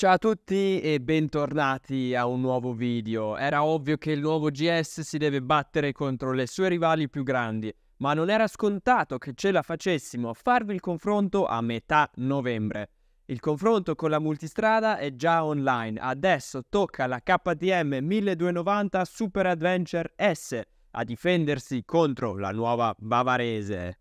Ciao a tutti e bentornati a un nuovo video. Era ovvio che il nuovo GS si deve battere contro le sue rivali più grandi, ma non era scontato che ce la facessimo a farvi il confronto a metà novembre. Il confronto con la multistrada è già online, adesso tocca alla KTM 1290 Super Adventure S a difendersi contro la nuova bavarese.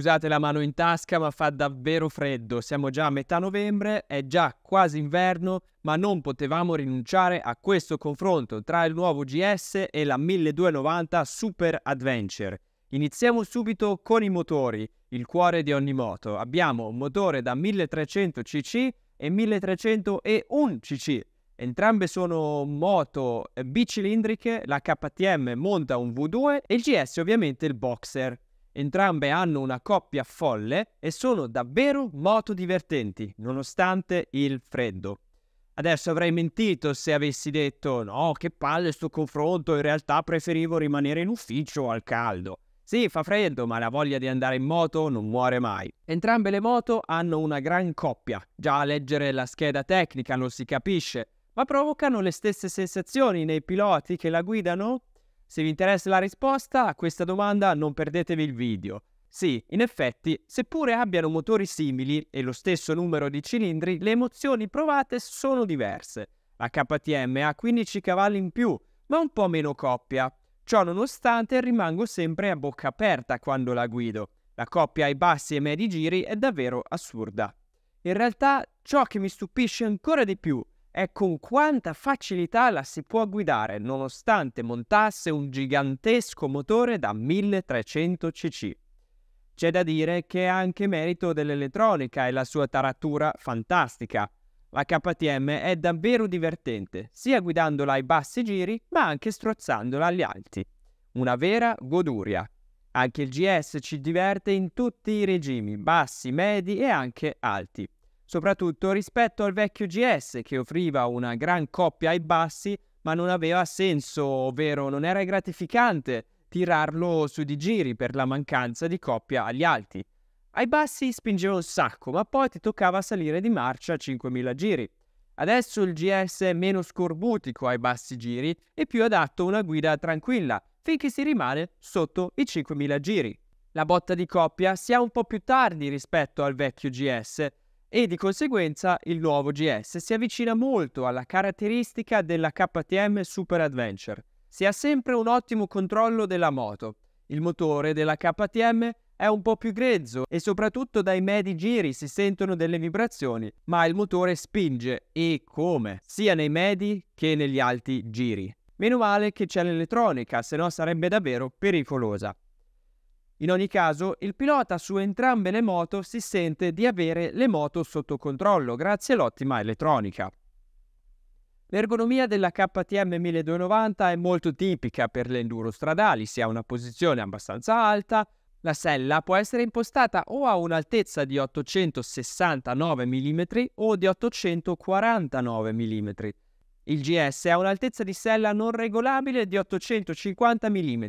scusate la mano in tasca, ma fa davvero freddo. Siamo già a metà novembre, è già quasi inverno, ma non potevamo rinunciare a questo confronto tra il nuovo GS e la 1290 Super Adventure. Iniziamo subito con i motori, il cuore di ogni moto. Abbiamo un motore da 1300 cc e 1301 cc. Entrambe sono moto bicilindriche, la KTM monta un V2 e il GS ovviamente il Boxer. Entrambe hanno una coppia folle e sono davvero molto divertenti, nonostante il freddo. Adesso avrei mentito se avessi detto no, che palle sto confronto, in realtà preferivo rimanere in ufficio al caldo. Sì, fa freddo, ma la voglia di andare in moto non muore mai. Entrambe le moto hanno una gran coppia. Già a leggere la scheda tecnica non si capisce, ma provocano le stesse sensazioni nei piloti che la guidano? Se vi interessa la risposta a questa domanda non perdetevi il video. Sì, in effetti, seppure abbiano motori simili e lo stesso numero di cilindri, le emozioni provate sono diverse. La KTM ha 15 cavalli in più, ma un po' meno coppia. Ciò nonostante rimango sempre a bocca aperta quando la guido. La coppia ai bassi e medi giri è davvero assurda. In realtà ciò che mi stupisce ancora di più e con quanta facilità la si può guidare nonostante montasse un gigantesco motore da 1300 cc. C'è da dire che è anche merito dell'elettronica e la sua taratura fantastica. La KTM è davvero divertente, sia guidandola ai bassi giri, ma anche strozzandola agli alti. Una vera goduria. Anche il GS ci diverte in tutti i regimi, bassi, medi e anche alti soprattutto rispetto al vecchio GS che offriva una gran coppia ai bassi ma non aveva senso, ovvero non era gratificante tirarlo su di giri per la mancanza di coppia agli alti. Ai bassi spingeva un sacco, ma poi ti toccava salire di marcia a 5000 giri. Adesso il GS è meno scorbutico ai bassi giri e più adatto a una guida tranquilla, finché si rimane sotto i 5000 giri. La botta di coppia si ha un po' più tardi rispetto al vecchio GS, e di conseguenza il nuovo GS si avvicina molto alla caratteristica della KTM Super Adventure. Si ha sempre un ottimo controllo della moto. Il motore della KTM è un po' più grezzo e soprattutto dai medi giri si sentono delle vibrazioni, ma il motore spinge e come, sia nei medi che negli alti giri. Meno male che c'è l'elettronica, se no sarebbe davvero pericolosa. In ogni caso, il pilota su entrambe le moto si sente di avere le moto sotto controllo grazie all'ottima elettronica. L'ergonomia della KTM 1290 è molto tipica per le enduro stradali, si ha una posizione abbastanza alta, la sella può essere impostata o a un'altezza di 869 mm o di 849 mm. Il GS ha un'altezza di sella non regolabile di 850 mm,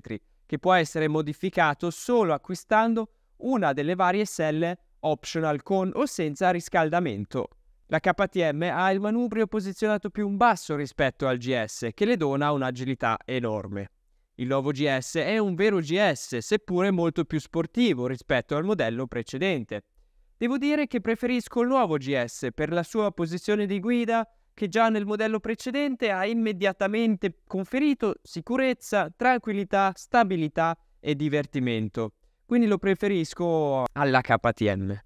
che può essere modificato solo acquistando una delle varie selle optional con o senza riscaldamento. La KTM ha il manubrio posizionato più in basso rispetto al GS, che le dona un'agilità enorme. Il nuovo GS è un vero GS, seppure molto più sportivo rispetto al modello precedente. Devo dire che preferisco il nuovo GS per la sua posizione di guida, che già nel modello precedente ha immediatamente conferito sicurezza, tranquillità, stabilità e divertimento. Quindi lo preferisco alla KTM.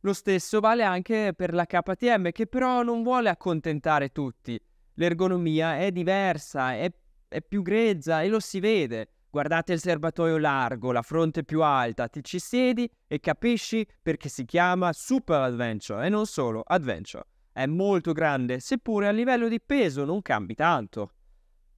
Lo stesso vale anche per la KTM che però non vuole accontentare tutti. L'ergonomia è diversa, è, è più grezza e lo si vede. Guardate il serbatoio largo, la fronte più alta, ti ci siedi e capisci perché si chiama Super Adventure e non solo Adventure è molto grande, seppure a livello di peso non cambi tanto.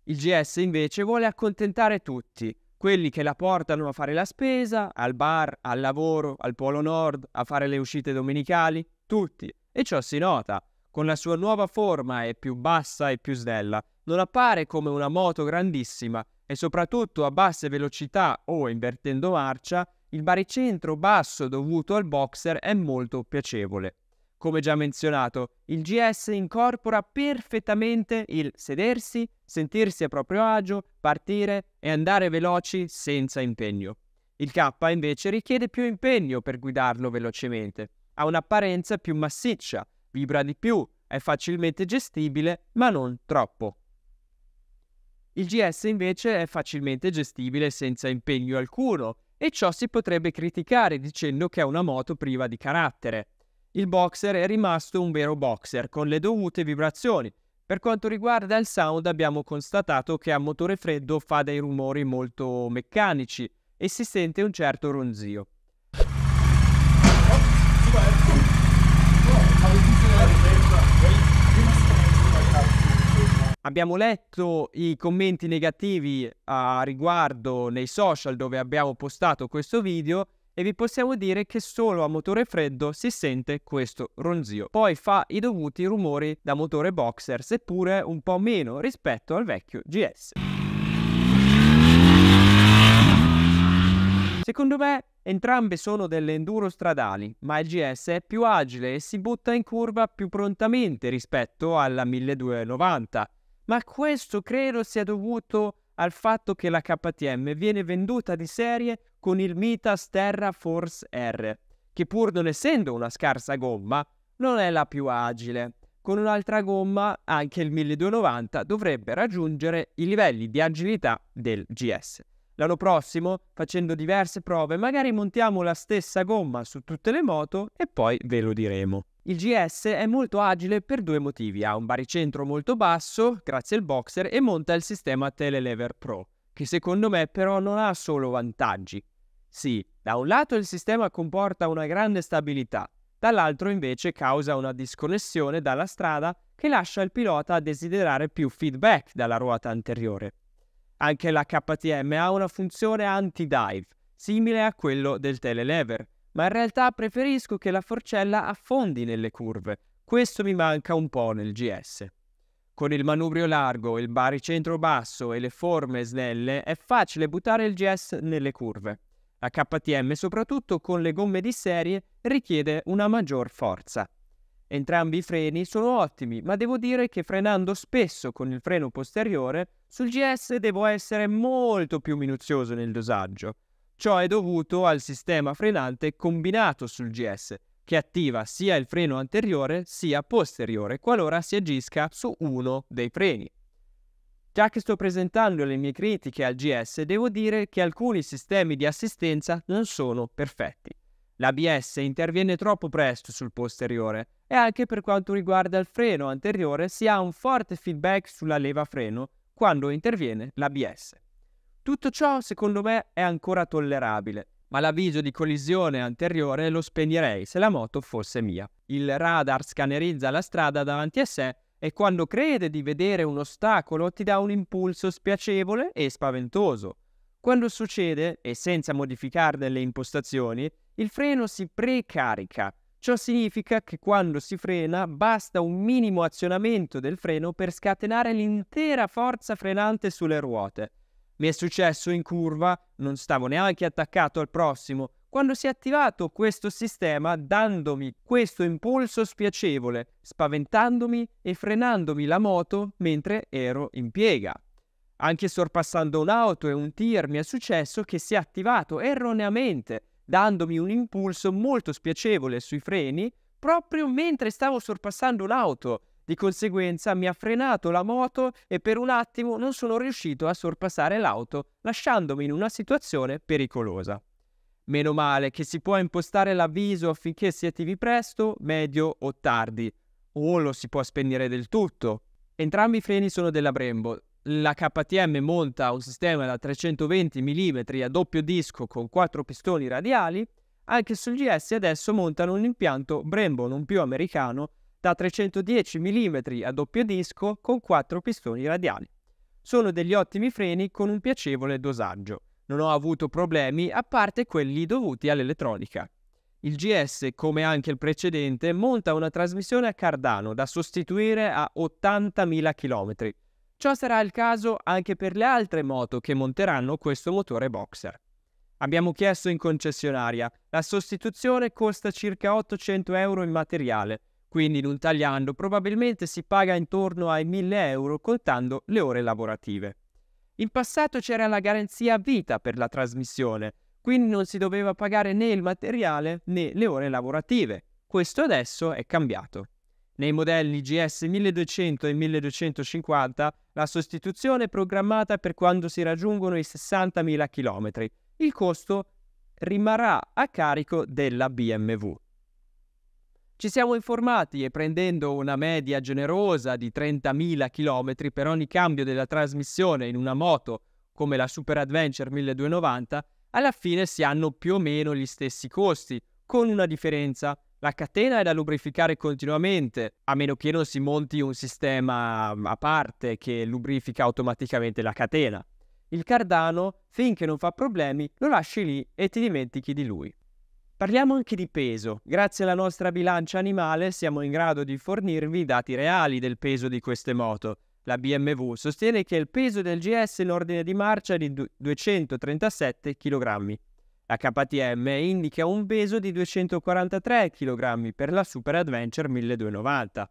Il GS invece vuole accontentare tutti, quelli che la portano a fare la spesa, al bar, al lavoro, al Polo Nord, a fare le uscite domenicali, tutti. E ciò si nota. Con la sua nuova forma è più bassa e più snella, non appare come una moto grandissima e soprattutto a basse velocità o invertendo marcia, il baricentro basso dovuto al boxer è molto piacevole. Come già menzionato, il GS incorpora perfettamente il sedersi, sentirsi a proprio agio, partire e andare veloci senza impegno. Il K invece richiede più impegno per guidarlo velocemente, ha un'apparenza più massiccia, vibra di più, è facilmente gestibile ma non troppo. Il GS invece è facilmente gestibile senza impegno alcuno e ciò si potrebbe criticare dicendo che è una moto priva di carattere, il boxer è rimasto un vero boxer con le dovute vibrazioni. Per quanto riguarda il sound abbiamo constatato che a motore freddo fa dei rumori molto meccanici e si sente un certo ronzio. Abbiamo letto i commenti negativi a riguardo nei social dove abbiamo postato questo video e vi possiamo dire che solo a motore freddo si sente questo ronzio. Poi fa i dovuti rumori da motore boxer, seppure un po' meno rispetto al vecchio GS. Secondo me Entrambe sono delle enduro stradali, ma il GS è più agile e si butta in curva più prontamente rispetto alla 1290. Ma questo credo sia dovuto al fatto che la KTM viene venduta di serie con il Mitas Terra Force R, che pur non essendo una scarsa gomma, non è la più agile. Con un'altra gomma, anche il 1290 dovrebbe raggiungere i livelli di agilità del GS. L'anno prossimo, facendo diverse prove, magari montiamo la stessa gomma su tutte le moto e poi ve lo diremo. Il GS è molto agile per due motivi, ha un baricentro molto basso grazie al boxer e monta il sistema Telelever Pro, che secondo me però non ha solo vantaggi. Sì, da un lato il sistema comporta una grande stabilità, dall'altro invece causa una disconnessione dalla strada che lascia il pilota a desiderare più feedback dalla ruota anteriore. Anche la KTM ha una funzione anti-dive, simile a quello del telelever, ma in realtà preferisco che la forcella affondi nelle curve. Questo mi manca un po' nel GS. Con il manubrio largo, il baricentro basso e le forme snelle è facile buttare il GS nelle curve. La KTM, soprattutto con le gomme di serie, richiede una maggior forza. Entrambi i freni sono ottimi, ma devo dire che frenando spesso con il freno posteriore, sul GS devo essere molto più minuzioso nel dosaggio. Ciò è dovuto al sistema frenante combinato sul GS, che attiva sia il freno anteriore sia posteriore qualora si agisca su uno dei freni. Già che sto presentando le mie critiche al GS, devo dire che alcuni sistemi di assistenza non sono perfetti. L'ABS interviene troppo presto sul posteriore e anche per quanto riguarda il freno anteriore si ha un forte feedback sulla leva freno quando interviene l'ABS. Tutto ciò, secondo me, è ancora tollerabile, ma l'avviso di collisione anteriore lo spegnerei se la moto fosse mia. Il radar scannerizza la strada davanti a sé e quando crede di vedere un ostacolo ti dà un impulso spiacevole e spaventoso. Quando succede, e senza modificarne le impostazioni, il freno si precarica. Ciò significa che quando si frena basta un minimo azionamento del freno per scatenare l'intera forza frenante sulle ruote. Mi è successo in curva, non stavo neanche attaccato al prossimo, quando si è attivato questo sistema dandomi questo impulso spiacevole, spaventandomi e frenandomi la moto mentre ero in piega. Anche sorpassando un'auto e un tir mi è successo che si è attivato erroneamente, dandomi un impulso molto spiacevole sui freni proprio mentre stavo sorpassando un'auto di conseguenza mi ha frenato la moto e per un attimo non sono riuscito a sorpassare l'auto, lasciandomi in una situazione pericolosa. Meno male che si può impostare l'avviso affinché si attivi presto, medio o tardi, o lo si può spegnere del tutto. Entrambi i freni sono della Brembo. La KTM monta un sistema da 320 mm a doppio disco con quattro pistoni radiali, anche sul GS adesso montano un impianto Brembo non più americano da 310 mm a doppio disco con 4 pistoni radiali. Sono degli ottimi freni con un piacevole dosaggio. Non ho avuto problemi a parte quelli dovuti all'elettronica. Il GS, come anche il precedente, monta una trasmissione a cardano da sostituire a 80.000 km. Ciò sarà il caso anche per le altre moto che monteranno questo motore boxer. Abbiamo chiesto in concessionaria, la sostituzione costa circa 800 euro in materiale, quindi in un tagliando probabilmente si paga intorno ai 1000 euro contando le ore lavorative. In passato c'era la garanzia vita per la trasmissione, quindi non si doveva pagare né il materiale né le ore lavorative. Questo adesso è cambiato. Nei modelli GS 1200 e 1250 la sostituzione è programmata per quando si raggiungono i 60.000 km. Il costo rimarrà a carico della BMW. Ci siamo informati e prendendo una media generosa di 30.000 km per ogni cambio della trasmissione in una moto come la Super Adventure 1290, alla fine si hanno più o meno gli stessi costi, con una differenza. La catena è da lubrificare continuamente, a meno che non si monti un sistema a parte che lubrifica automaticamente la catena. Il cardano, finché non fa problemi, lo lasci lì e ti dimentichi di lui. Parliamo anche di peso. Grazie alla nostra bilancia animale siamo in grado di fornirvi i dati reali del peso di queste moto. La BMW sostiene che il peso del GS in ordine di marcia è di 237 kg. La KTM indica un peso di 243 kg per la Super Adventure 1290.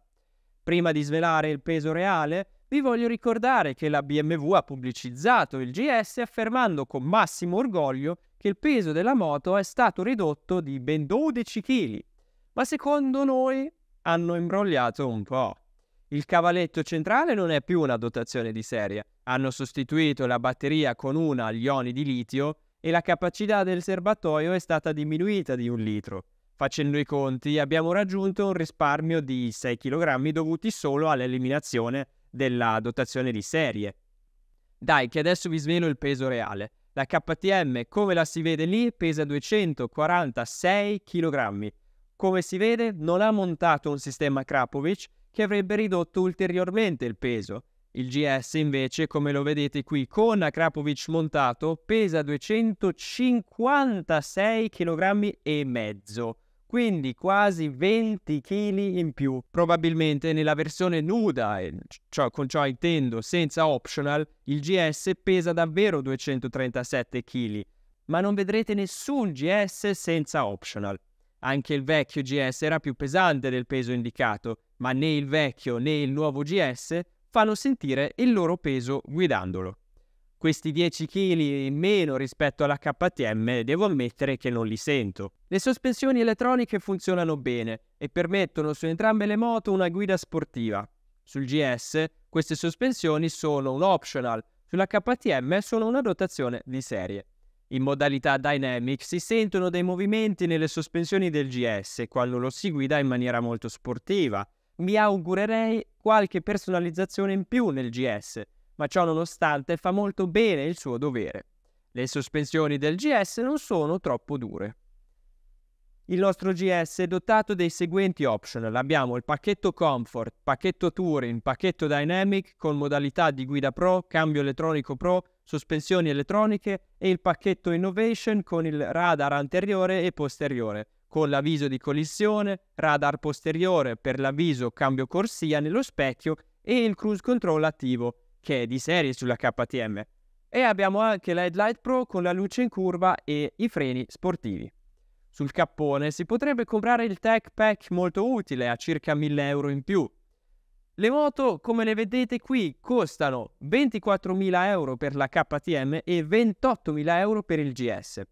Prima di svelare il peso reale, vi voglio ricordare che la BMW ha pubblicizzato il GS affermando con massimo orgoglio che il peso della moto è stato ridotto di ben 12 kg, ma secondo noi hanno imbrogliato un po'. Il cavaletto centrale non è più una dotazione di serie, hanno sostituito la batteria con una agli ioni di litio e la capacità del serbatoio è stata diminuita di un litro. Facendo i conti abbiamo raggiunto un risparmio di 6 kg dovuti solo all'eliminazione della dotazione di serie. Dai, che adesso vi svelo il peso reale. La KTM, come la si vede lì, pesa 246 kg. Come si vede, non ha montato un sistema Krapovic che avrebbe ridotto ulteriormente il peso. Il GS invece, come lo vedete qui, con Akrapovic montato, pesa 256 kg e mezzo quindi quasi 20 kg in più, probabilmente nella versione nuda, cioè con ciò intendo senza optional, il GS pesa davvero 237 kg, ma non vedrete nessun GS senza optional. Anche il vecchio GS era più pesante del peso indicato, ma né il vecchio né il nuovo GS fanno sentire il loro peso guidandolo questi 10 kg in meno rispetto alla KTM, devo ammettere che non li sento. Le sospensioni elettroniche funzionano bene e permettono su entrambe le moto una guida sportiva. Sul GS queste sospensioni sono un optional, sulla KTM sono una dotazione di serie. In modalità Dynamic si sentono dei movimenti nelle sospensioni del GS quando lo si guida in maniera molto sportiva. Mi augurerei qualche personalizzazione in più nel GS, ma ciò nonostante fa molto bene il suo dovere. Le sospensioni del GS non sono troppo dure. Il nostro GS è dotato dei seguenti optional. Abbiamo il pacchetto Comfort, pacchetto Touring, pacchetto Dynamic con modalità di guida Pro, cambio elettronico Pro, sospensioni elettroniche e il pacchetto Innovation con il radar anteriore e posteriore, con l'avviso di collisione, radar posteriore per l'avviso cambio corsia nello specchio e il cruise control attivo che è di serie sulla KTM. E abbiamo anche la Headlight Pro con la luce in curva e i freni sportivi. Sul cappone si potrebbe comprare il Tech Pack molto utile a circa 1000 euro in più. Le moto, come le vedete qui, costano 24.000 euro per la KTM e 28.000 euro per il GS.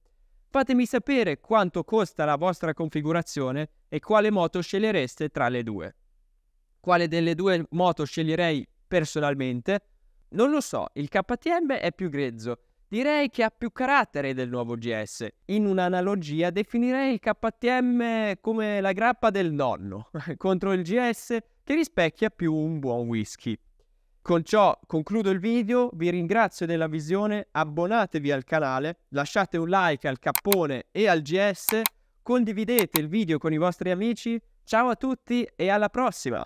Fatemi sapere quanto costa la vostra configurazione e quale moto scegliereste tra le due. Quale delle due moto sceglierei personalmente? Non lo so, il KTM è più grezzo. Direi che ha più carattere del nuovo GS. In un'analogia definirei il KTM come la grappa del nonno contro il GS che rispecchia più un buon whisky. Con ciò concludo il video, vi ringrazio della visione, abbonatevi al canale, lasciate un like al cappone e al GS, condividete il video con i vostri amici, ciao a tutti e alla prossima!